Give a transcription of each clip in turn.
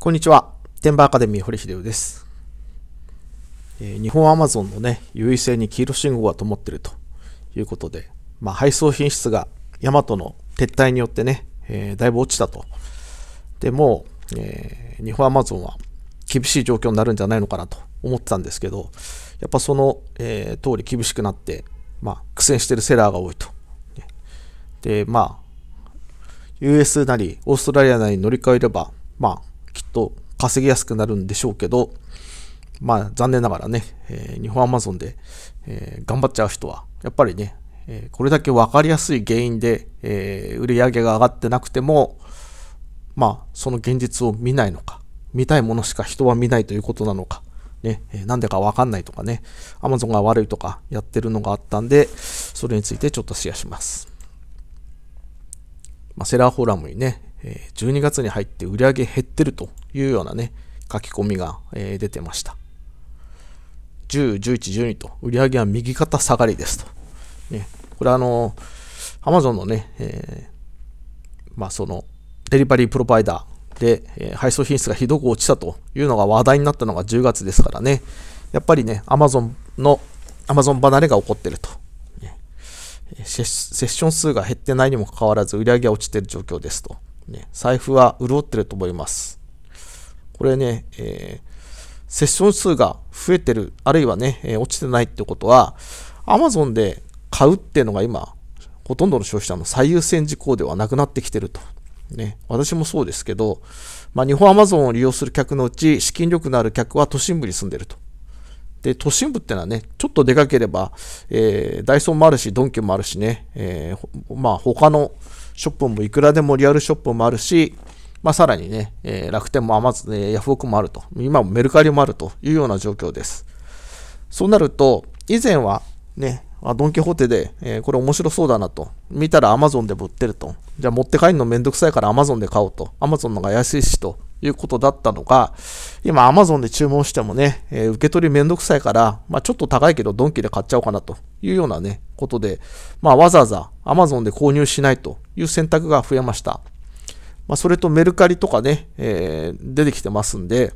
こんにちは。天馬アカデミー堀秀夫です。えー、日本アマゾンのね、優位性に黄色信号が灯ってるということで、まあ、配送品質がヤマトの撤退によってね、えー、だいぶ落ちたと。でもえー、日本アマゾンは厳しい状況になるんじゃないのかなと思ってたんですけど、やっぱその、えー、通り厳しくなって、まあ、苦戦してるセラーが多いと。で、まあ、US なり、オーストラリアなりに乗り換えれば、まあ、きっと稼ぎやすくなるんでしょうけど、まあ残念ながらね、えー、日本アマゾンで、えー、頑張っちゃう人は、やっぱりね、えー、これだけ分かりやすい原因で、え売り上げが上がってなくても、まあその現実を見ないのか、見たいものしか人は見ないということなのか、ね、なんでかわかんないとかね、Amazon が悪いとかやってるのがあったんで、それについてちょっとシェアします。まあ、セラーフォーラムにね、え12月に入って売り上げ減ってるというようなね、書き込みが、え出てました。10、11、12と売り上げは右肩下がりですと。ね、これあの、Amazon のね、えー、まあその、デリバリープロバイダーで、えー、配送品質がひどく落ちたというのが話題になったのが10月ですからね、やっぱりね、Amazon の、Amazon 離れが起こってると。セッション数が減ってないにもかかわらず、売り上げが落ちてる状況ですと。ね、財布は潤ってると思います。これね、えー、セッション数が増えてる、あるいはね、えー、落ちてないってことは、Amazon で買うっていうのが今、ほとんどの消費者の最優先事項ではなくなってきてると。ね、私もそうですけど、まあ、日本アマゾンを利用する客のうち、資金力のある客は都心部に住んでると。で、都心部ってのはね、ちょっと出かければ、えー、ダイソーもあるし、ドンキもあるしね、えー、まあ他のショップもいくらでもリアルショップもあるし、まあ、さらにね、えー、楽天もアマゾン、えー、ヤフオクもあると、今もメルカリもあるというような状況です。そうなると、以前はね、あドン・キホーテで、えー、これ面白そうだなと。見たらアマゾンでも売ってると。じゃあ持って帰るのめんどくさいからアマゾンで買おうと。アマゾンのが安いしということだったのが、今 Amazon で注文してもね、えー、受け取りめんどくさいから、まあ、ちょっと高いけどドンキで買っちゃおうかなというようなね、ことで、まあ、わざわざ Amazon で購入しないという選択が増えました。まあ、それとメルカリとかね、えー、出てきてますんで、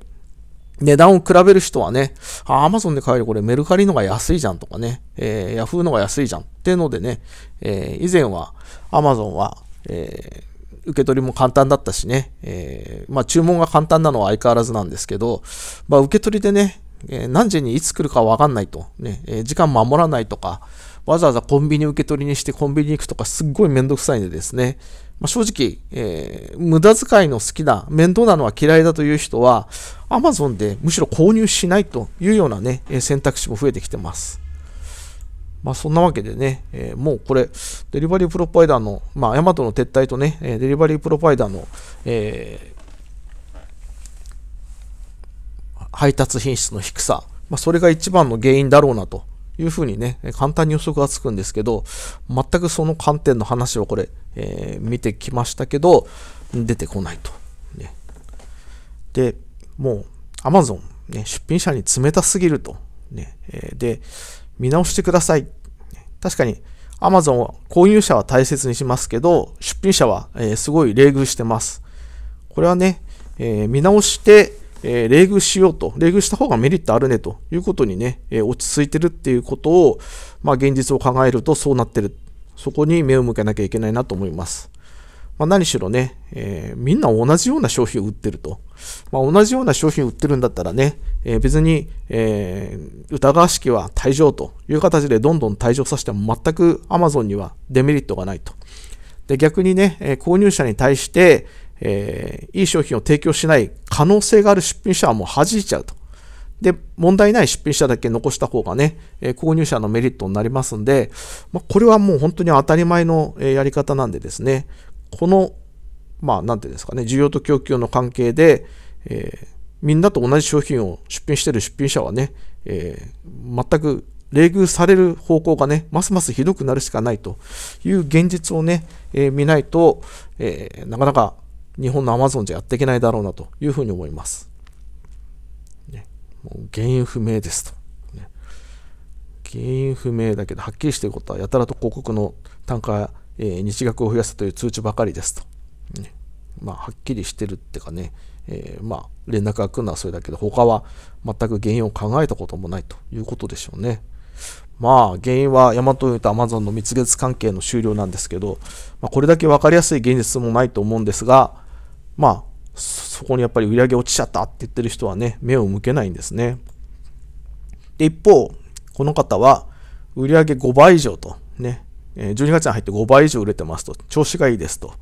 値段を比べる人はね、あ、Amazon で買えるこれメルカリのが安いじゃんとかね、えー、Yahoo のが安いじゃんっていうのでね、えー、以前は Amazon は、えー受け取りも簡単だったしね、えー、まあ、注文が簡単なのは相変わらずなんですけど、まあ、受け取りでね、えー、何時にいつ来るかわかんないと、ね、えー、時間守らないとか、わざわざコンビニ受け取りにしてコンビニ行くとかすっごいめんどくさいんでですね、まあ、正直、えー、無駄遣いの好きな、面倒なのは嫌いだという人は、Amazon でむしろ購入しないというようなね、選択肢も増えてきてます。まあそんなわけでね、えー、もうこれ、デリバリープロパイダーの、まあヤマトの撤退とね、デリバリープロパイダーの、えー、配達品質の低さ、まあそれが一番の原因だろうなというふうにね、簡単に予測がつくんですけど、全くその観点の話をこれ、えー、見てきましたけど、出てこないと。ね、で、もうアマゾン、ね、出品者に冷たすぎると。ね、で、見直してください。確かに Amazon は購入者は大切にしますけど、出品者は、えすごい冷遇してます。これはね、え見直して、え冷遇しようと、冷遇した方がメリットあるねということにね、え落ち着いてるっていうことを、まあ、現実を考えるとそうなってる。そこに目を向けなきゃいけないなと思います。まあ、何しろね、えー、みんな同じような商品を売ってると。まあ、同じような商品を売ってるんだったらね、えー、別に、えー、疑わしきは退場という形でどんどん退場させても全く Amazon にはデメリットがないと。で逆にね、え購入者に対して、えー、いい商品を提供しない可能性がある出品者はもう弾いちゃうと。で、問題ない出品者だけ残した方がね、え購入者のメリットになりますんで、まあ、これはもう本当に当たり前のやり方なんでですね、この、まあ、なんていうんですかね、需要と供給の関係で、えー、みんなと同じ商品を出品してる出品者はね、えー、全く冷遇される方向がね、ますますひどくなるしかないという現実をね、えー、見ないと、えー、なかなか日本のアマゾンじゃやっていけないだろうなというふうに思います。ね、もう原因不明ですと、ね。原因不明だけど、はっきりしていることは、やたらと広告の単価、えー、日額を増やすという通知ばかりですと。ね、まあ、はっきりしてるってうかね、えー、まあ、連絡が来るのはそれだけで、他は全く原因を考えたこともないということでしょうね。まあ、原因はヤマト運輸とアマゾンの蜜月関係の終了なんですけど、まあ、これだけ分かりやすい現実もないと思うんですが、まあ、そこにやっぱり売り上げ落ちちゃったって言ってる人はね、目を向けないんですね。で、一方、この方は、売り上げ5倍以上と、ね、12月に入って5倍以上売れてますと、調子がいいですと。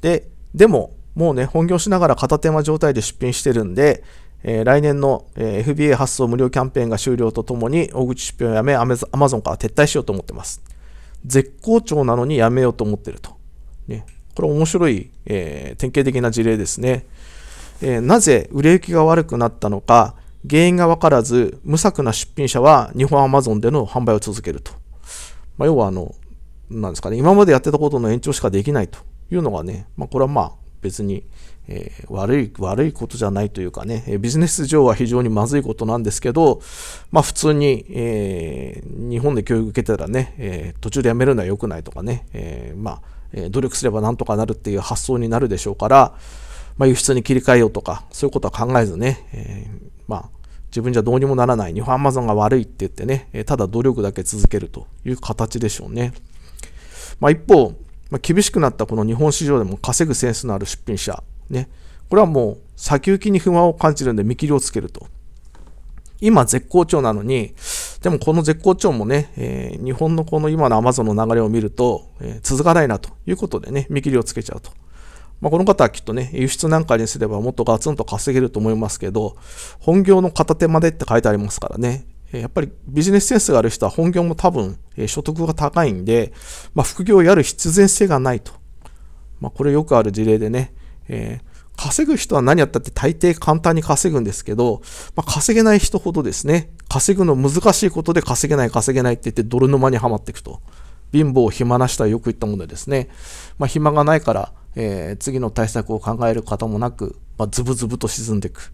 で、でも、もうね、本業しながら片手間状態で出品してるんで、えー、来年の、え FBA 発送無料キャンペーンが終了とともに、大口出品をやめ、アマゾンから撤退しようと思ってます。絶好調なのにやめようと思ってると。ね、これ面白い、えー、典型的な事例ですね、えなぜ売れ行きが悪くなったのか、原因が分からず、無策な出品者は日本アマゾンでの販売を続けると。まあ、要はあの、なんですかね、今までやってたことの延長しかできないというのがね、まあ、これはまあ、別に、えー、悪い、悪いことじゃないというかね、ビジネス上は非常にまずいことなんですけど、まあ普通に、えー、日本で教育受けたらね、えー、途中でやめるのは良くないとかね、えまあ、え努力すればなんとかなるっていう発想になるでしょうから、まあ、輸出に切り替えようとか、そういうことは考えずね、えまあ、自分じゃどうにもならない、日本アマゾンが悪いって言ってね、ただ努力だけ続けるという形でしょうね。まあ、一方、まあ、厳しくなったこの日本市場でも稼ぐセンスのある出品者、ね、これはもう先行きに不満を感じるんで見切りをつけると。今絶好調なのに、でもこの絶好調もね、えー、日本のこの今の Amazon の流れを見ると、えー、続かないなということでね、見切りをつけちゃうと。まあ、この方はきっとね、輸出なんかにすればもっとガツンと稼げると思いますけど、本業の片手までって書いてありますからね、やっぱりビジネスセンスがある人は本業も多分所得が高いんで、まあ、副業をやる必然性がないと。まあ、これよくある事例でね、えー、稼ぐ人は何やったって大抵簡単に稼ぐんですけど、まあ、稼げない人ほどですね、稼ぐの難しいことで稼げない稼げないって言って泥沼にはまっていくと。貧乏暇な人はよく言ったものでですね、まあ、暇がないから、えー、次の対策を考える方もなく、まあ、ズブズブと沈んでいく。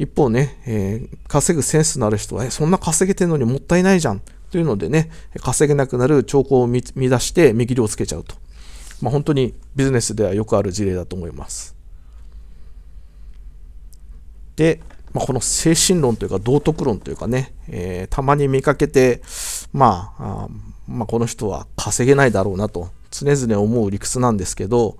一方ね、えー、稼ぐセンスのある人は、え、そんな稼げてるのにもったいないじゃん。というのでね、稼げなくなる兆候を見出して見切りをつけちゃうと。まあ、本当にビジネスではよくある事例だと思います。で、まあ、この精神論というか道徳論というかね、えー、たまに見かけて、まあ、あまあ、この人は稼げないだろうなと常々思う理屈なんですけど、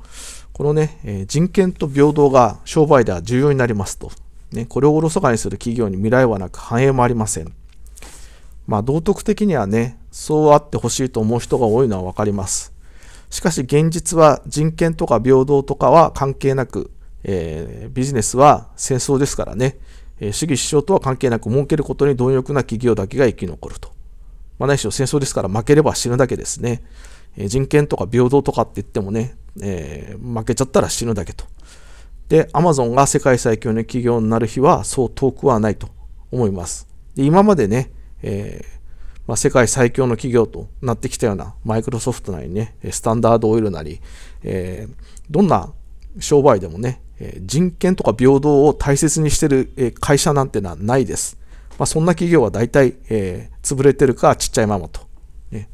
このね、えー、人権と平等が商売では重要になりますと。ね、これをおろそかにする企業に未来はなく繁栄もありません。まあ、道徳的にはね、そうあってほしいと思う人が多いのは分かります。しかし現実は人権とか平等とかは関係なく、えー、ビジネスは戦争ですからね、えー、主義主張とは関係なく儲けることに貪欲な企業だけが生き残ると。まあ、ないしろ戦争ですから負ければ死ぬだけですね。えー、人権とか平等とかって言ってもね、え負けちゃったら死ぬだけと。で、アマゾンが世界最強の企業になる日はそう遠くはないと思います。で今までね、えー、まあ、世界最強の企業となってきたようなマイクロソフトなりね、スタンダードオイルなり、えー、どんな商売でもね、人権とか平等を大切にしてる会社なんてのはないです。まあ、そんな企業は大体、えー、潰れてるかちっちゃいままと。ね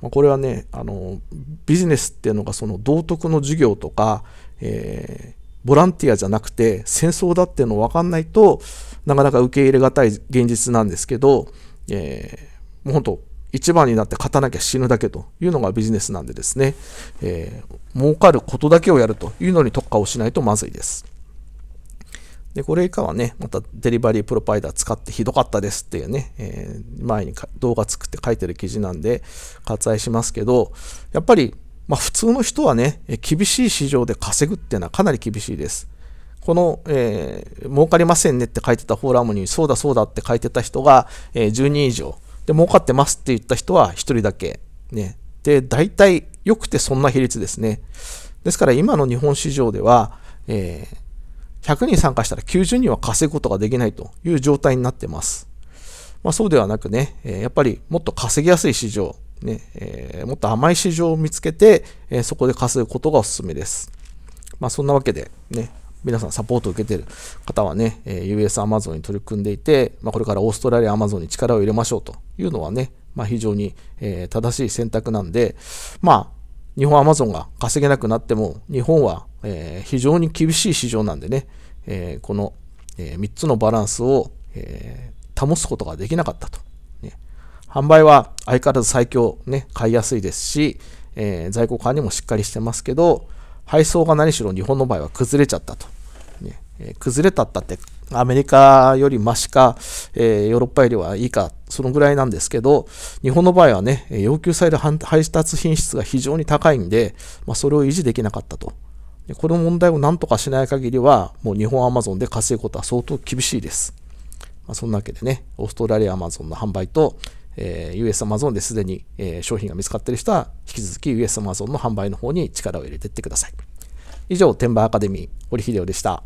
まあ、これはねあの、ビジネスっていうのがその道徳の授業とか、えーボランティアじゃなくて戦争だっていうの分かんないとなかなか受け入れがたい現実なんですけど、えー、もう本当一番になって勝たなきゃ死ぬだけというのがビジネスなんでですね、えー、儲かることだけをやるというのに特化をしないとまずいです。で、これ以下はね、またデリバリープロパイダー使ってひどかったですっていうね、えー、前に動画作って書いてる記事なんで割愛しますけど、やっぱりまあ、普通の人はね、厳しい市場で稼ぐっていうのはかなり厳しいです。この、えー、儲かりませんねって書いてたフォーラムに、そうだそうだって書いてた人が、えー、10人以上。で、儲かってますって言った人は1人だけ。ね。で、大体、良くてそんな比率ですね。ですから今の日本市場では、えー、100人参加したら90人は稼ぐことができないという状態になってます。まあ、そうではなくね、えやっぱりもっと稼ぎやすい市場ねえー、もっと甘い市場を見つけて、えー、そこで稼ぐことがおすすめです。まあ、そんなわけで、ね、皆さんサポートを受けている方はね、えー、US アマゾンに取り組んでいて、まあ、これからオーストラリアアマゾンに力を入れましょうというのはね、まあ、非常に、えー、正しい選択なんで、まあ、日本アマゾンが稼げなくなっても、日本は、えー、非常に厳しい市場なんでね、えー、この、えー、3つのバランスを、えー、保つことができなかったと。販売は相変わらず最強ね、買いやすいですし、えー、在庫管理もしっかりしてますけど、配送が何しろ日本の場合は崩れちゃったと。ねえー、崩れたったって、アメリカよりマシか、えー、ヨーロッパよりはいいか、そのぐらいなんですけど、日本の場合はね、要求される配達品質が非常に高いんで、まあ、それを維持できなかったと。この問題を何とかしない限りは、もう日本アマゾンで稼ぐことは相当厳しいです。まあ、そんなわけでね、オーストラリアアマゾンの販売と、えー、US アマゾンですでに、えー、商品が見つかっている人は、引き続き US アマゾンの販売の方に力を入れていってください。以上、天馬アカデミー、堀秀夫でした。